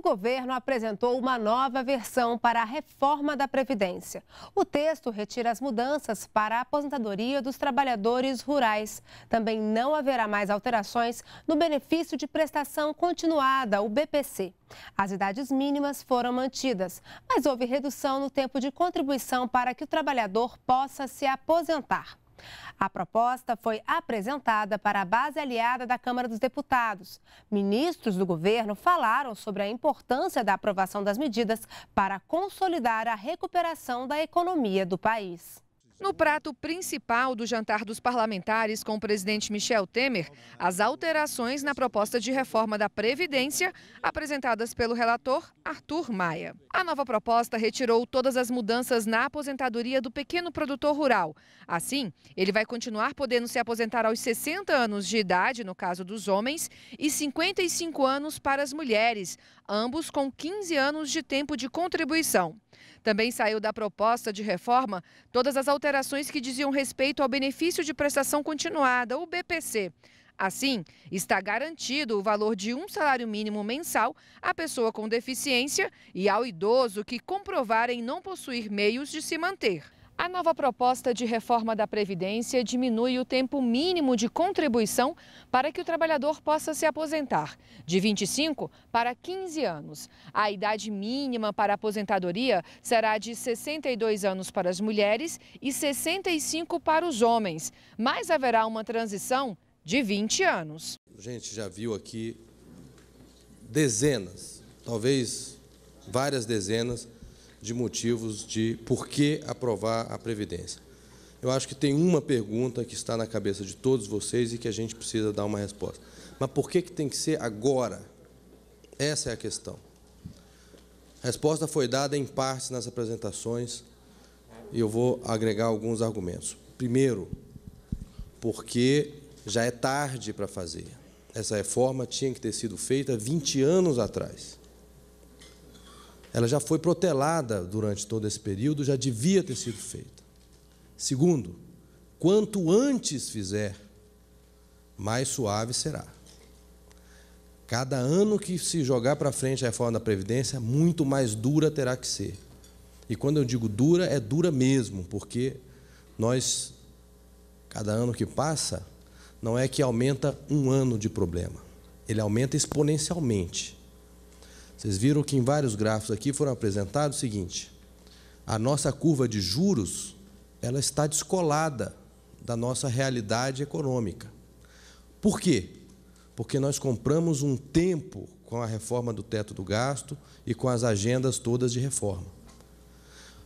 o governo apresentou uma nova versão para a reforma da Previdência. O texto retira as mudanças para a aposentadoria dos trabalhadores rurais. Também não haverá mais alterações no benefício de prestação continuada, o BPC. As idades mínimas foram mantidas, mas houve redução no tempo de contribuição para que o trabalhador possa se aposentar. A proposta foi apresentada para a base aliada da Câmara dos Deputados. Ministros do governo falaram sobre a importância da aprovação das medidas para consolidar a recuperação da economia do país. No prato principal do jantar dos parlamentares com o presidente Michel Temer, as alterações na proposta de reforma da Previdência apresentadas pelo relator Arthur Maia. A nova proposta retirou todas as mudanças na aposentadoria do pequeno produtor rural. Assim, ele vai continuar podendo se aposentar aos 60 anos de idade, no caso dos homens, e 55 anos para as mulheres, ambos com 15 anos de tempo de contribuição. Também saiu da proposta de reforma todas as alterações que diziam respeito ao benefício de prestação continuada, o BPC. Assim, está garantido o valor de um salário mínimo mensal à pessoa com deficiência e ao idoso que comprovarem não possuir meios de se manter. A nova proposta de reforma da Previdência diminui o tempo mínimo de contribuição para que o trabalhador possa se aposentar, de 25 para 15 anos. A idade mínima para a aposentadoria será de 62 anos para as mulheres e 65 para os homens, mas haverá uma transição de 20 anos. A gente já viu aqui dezenas, talvez várias dezenas, de motivos de por que aprovar a Previdência. Eu acho que tem uma pergunta que está na cabeça de todos vocês e que a gente precisa dar uma resposta. Mas por que, que tem que ser agora? Essa é a questão. A resposta foi dada em partes nas apresentações e eu vou agregar alguns argumentos. Primeiro, porque já é tarde para fazer. Essa reforma tinha que ter sido feita 20 anos atrás ela já foi protelada durante todo esse período, já devia ter sido feita. Segundo, quanto antes fizer, mais suave será. Cada ano que se jogar para frente a reforma da Previdência, muito mais dura terá que ser. E quando eu digo dura, é dura mesmo, porque nós, cada ano que passa, não é que aumenta um ano de problema, ele aumenta exponencialmente. Vocês viram que em vários gráficos aqui foram apresentados o seguinte: a nossa curva de juros ela está descolada da nossa realidade econômica. Por quê? Porque nós compramos um tempo com a reforma do teto do gasto e com as agendas todas de reforma.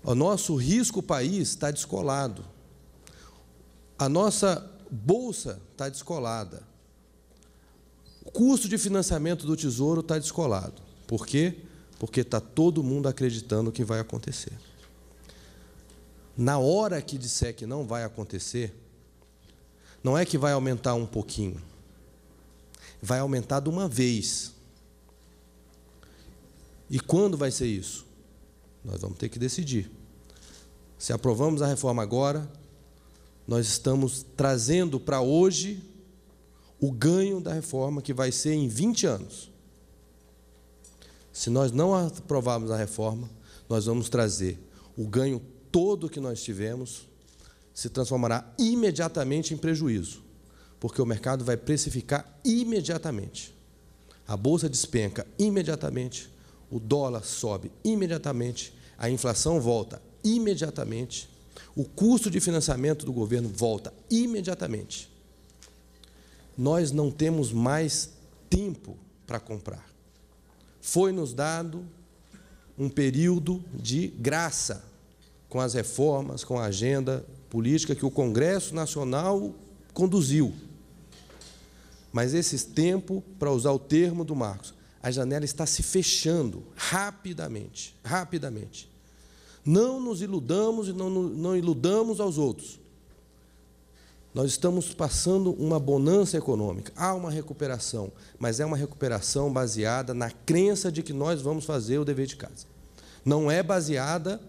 O nosso risco país está descolado. A nossa bolsa está descolada. O custo de financiamento do Tesouro está descolado. Por quê? Porque está todo mundo acreditando que vai acontecer. Na hora que disser que não vai acontecer, não é que vai aumentar um pouquinho, vai aumentar de uma vez. E quando vai ser isso? Nós vamos ter que decidir. Se aprovamos a reforma agora, nós estamos trazendo para hoje o ganho da reforma que vai ser em 20 anos. Se nós não aprovarmos a reforma, nós vamos trazer o ganho todo que nós tivemos se transformará imediatamente em prejuízo, porque o mercado vai precificar imediatamente. A bolsa despenca imediatamente, o dólar sobe imediatamente, a inflação volta imediatamente, o custo de financiamento do governo volta imediatamente. Nós não temos mais tempo para comprar foi-nos dado um período de graça com as reformas, com a agenda política que o Congresso Nacional conduziu. Mas esse tempo, para usar o termo do Marcos, a janela está se fechando rapidamente, rapidamente. Não nos iludamos e não, não iludamos aos outros. Nós estamos passando uma bonança econômica, há uma recuperação, mas é uma recuperação baseada na crença de que nós vamos fazer o dever de casa. Não é baseada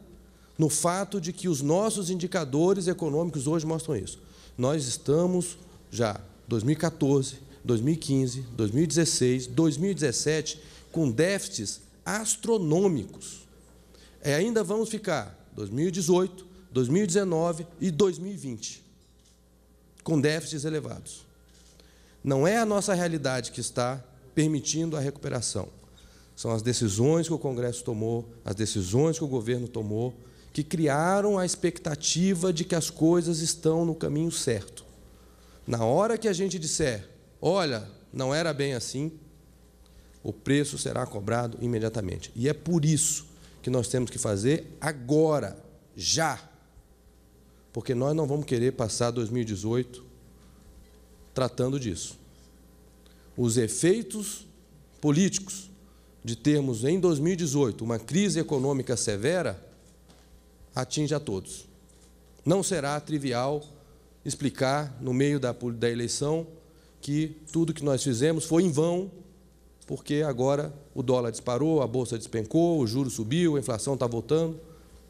no fato de que os nossos indicadores econômicos hoje mostram isso. Nós estamos já 2014, 2015, 2016, 2017 com déficits astronômicos. E é, ainda vamos ficar 2018, 2019 e 2020 com déficits elevados. Não é a nossa realidade que está permitindo a recuperação. São as decisões que o Congresso tomou, as decisões que o governo tomou, que criaram a expectativa de que as coisas estão no caminho certo. Na hora que a gente disser, olha, não era bem assim, o preço será cobrado imediatamente. E é por isso que nós temos que fazer agora, já porque nós não vamos querer passar 2018 tratando disso. Os efeitos políticos de termos em 2018 uma crise econômica severa atinge a todos. Não será trivial explicar, no meio da, da eleição, que tudo que nós fizemos foi em vão, porque agora o dólar disparou, a bolsa despencou, o juro subiu, a inflação está voltando.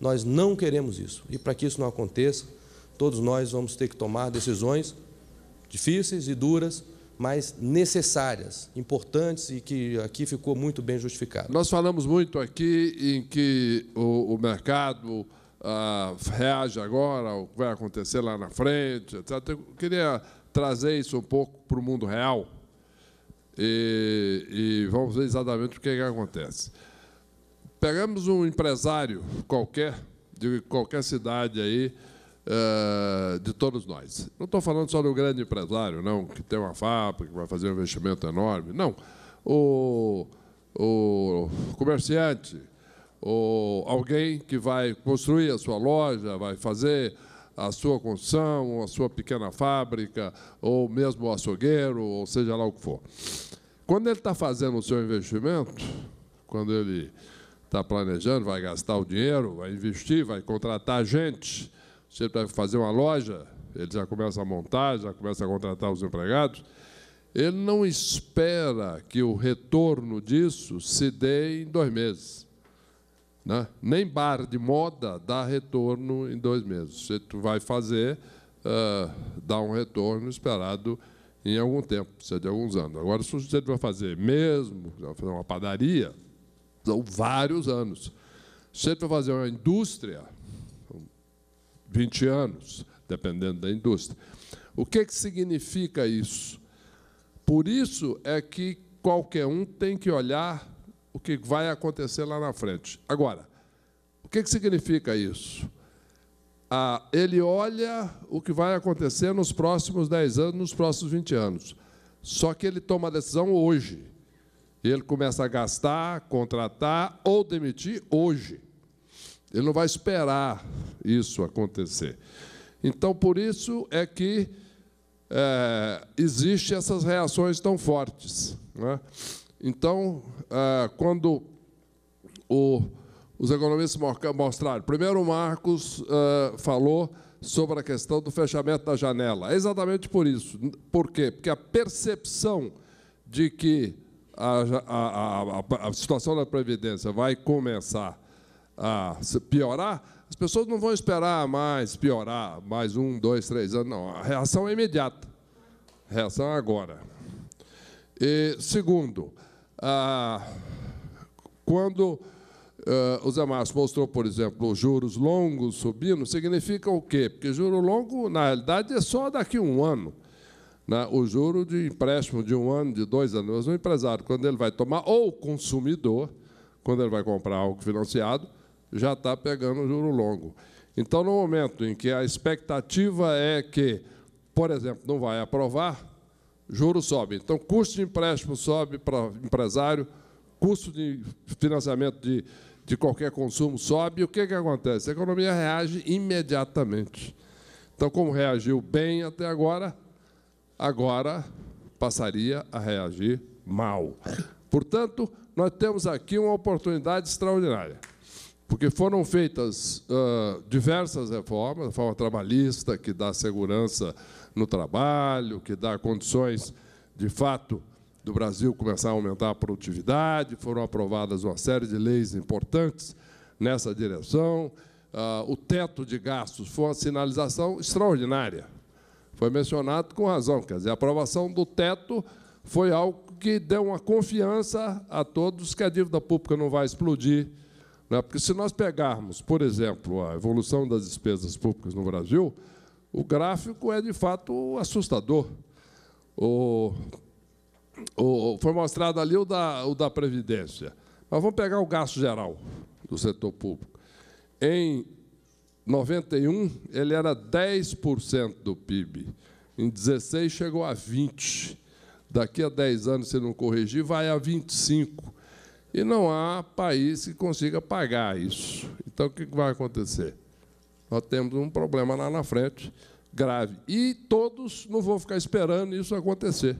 Nós não queremos isso. E para que isso não aconteça, todos nós vamos ter que tomar decisões difíceis e duras, mas necessárias, importantes e que aqui ficou muito bem justificado. Nós falamos muito aqui em que o, o mercado ah, reage agora, o que vai acontecer lá na frente, etc. Eu queria trazer isso um pouco para o mundo real e, e vamos ver exatamente o que, é que acontece pegamos um empresário qualquer, de qualquer cidade aí, eh, de todos nós. Não estou falando só do grande empresário, não, que tem uma fábrica, que vai fazer um investimento enorme. Não. O, o comerciante, o, alguém que vai construir a sua loja, vai fazer a sua construção, a sua pequena fábrica, ou mesmo o açougueiro, ou seja lá o que for. Quando ele está fazendo o seu investimento, quando ele está planejando, vai gastar o dinheiro, vai investir, vai contratar gente. Você vai fazer uma loja, ele já começa a montar, já começa a contratar os empregados. Ele não espera que o retorno disso se dê em dois meses. Né? Nem bar de moda dá retorno em dois meses. Você vai fazer, uh, dá um retorno esperado em algum tempo, precisa de alguns anos. Agora, se você vai fazer mesmo, vai fazer uma padaria, são vários anos. Se você fazer uma indústria, 20 anos, dependendo da indústria. O que, que significa isso? Por isso é que qualquer um tem que olhar o que vai acontecer lá na frente. Agora, o que, que significa isso? Ah, ele olha o que vai acontecer nos próximos 10 anos, nos próximos 20 anos. Só que ele toma a decisão hoje ele começa a gastar, contratar ou demitir hoje. Ele não vai esperar isso acontecer. Então, por isso é que é, existem essas reações tão fortes. Né? Então, é, quando o, os economistas mostraram, primeiro o Marcos é, falou sobre a questão do fechamento da janela. É exatamente por isso. Por quê? Porque a percepção de que a, a, a, a situação da Previdência vai começar a piorar, as pessoas não vão esperar mais piorar, mais um, dois, três anos, não. A reação é imediata. A reação é agora. E, segundo, ah, quando ah, o Zé Márcio mostrou, por exemplo, os juros longos subindo, significa o quê? Porque juro longo, na realidade, é só daqui a um ano. Né? o juro de empréstimo de um ano, de dois anos. o empresário, quando ele vai tomar, ou o consumidor, quando ele vai comprar algo financiado, já está pegando o juro longo. Então, no momento em que a expectativa é que, por exemplo, não vai aprovar, juro sobe. Então, custo de empréstimo sobe para empresário, custo de financiamento de, de qualquer consumo sobe. E o que, que acontece? A economia reage imediatamente. Então, como reagiu bem até agora, agora passaria a reagir mal. Portanto, nós temos aqui uma oportunidade extraordinária, porque foram feitas uh, diversas reformas, a reforma trabalhista, que dá segurança no trabalho, que dá condições, de fato, do Brasil começar a aumentar a produtividade, foram aprovadas uma série de leis importantes nessa direção. Uh, o teto de gastos foi uma sinalização extraordinária foi mencionado com razão, quer dizer, a aprovação do teto foi algo que deu uma confiança a todos que a dívida pública não vai explodir. Né? Porque se nós pegarmos, por exemplo, a evolução das despesas públicas no Brasil, o gráfico é de fato assustador. O, o, foi mostrado ali o da, o da Previdência. Mas vamos pegar o gasto geral do setor público. Em 91, ele era 10% do PIB. Em 16 chegou a 20. Daqui a 10 anos, se não corrigir, vai a 25. E não há país que consiga pagar isso. Então, o que vai acontecer? Nós temos um problema lá na frente, grave. E todos não vão ficar esperando isso acontecer.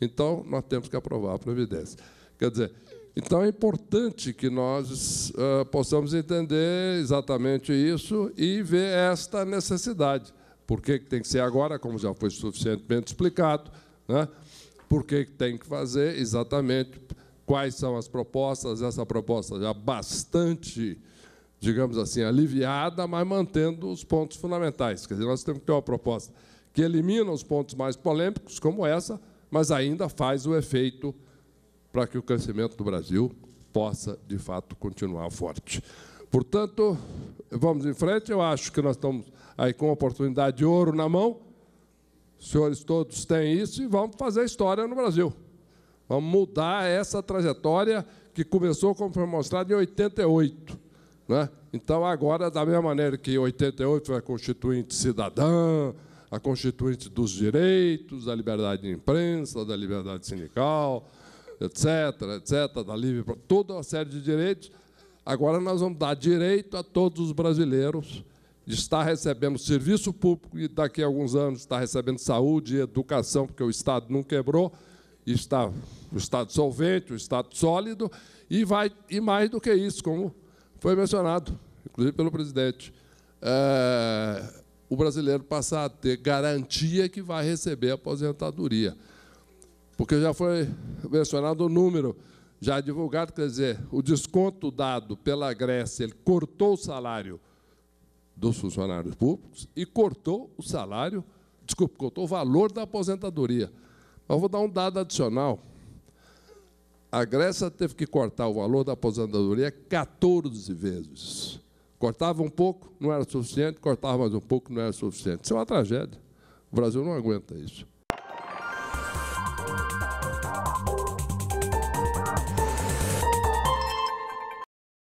Então, nós temos que aprovar a Previdência. Quer dizer, então é importante que nós uh, possamos entender exatamente isso e ver esta necessidade. Por que, tem que ser agora, como já foi suficientemente explicado, né? por que tem que fazer exatamente, quais são as propostas, essa proposta já bastante digamos assim, aliviada, mas mantendo os pontos fundamentais. Quer dizer, nós temos que ter uma proposta que elimina os pontos mais polêmicos, como essa, mas ainda faz o efeito para que o crescimento do Brasil possa, de fato, continuar forte. Portanto, vamos em frente. Eu acho que nós estamos aí com uma oportunidade de ouro na mão. Os senhores todos têm isso e vamos fazer história no Brasil. Vamos mudar essa trajetória que começou, como foi mostrado, em 88. Né? Então, agora, da mesma maneira que 88 foi a constituinte cidadã, a constituinte dos direitos, da liberdade de imprensa, da liberdade sindical, etc., etc., da livre, para toda uma série de direitos. Agora nós vamos dar direito a todos os brasileiros de estar recebendo serviço público e daqui a alguns anos estar recebendo saúde e educação, porque o Estado não quebrou, está o Estado solvente, o Estado sólido, e vai e mais do que isso, como foi mencionado, inclusive pelo presidente, é, o brasileiro passar a ter garantia que vai receber a aposentadoria porque já foi mencionado o número já divulgado, quer dizer, o desconto dado pela Grécia, ele cortou o salário dos funcionários públicos e cortou o salário, desculpe, cortou o valor da aposentadoria. Mas vou dar um dado adicional. A Grécia teve que cortar o valor da aposentadoria 14 vezes. Cortava um pouco, não era suficiente, cortava mais um pouco, não era suficiente. Isso é uma tragédia. O Brasil não aguenta isso.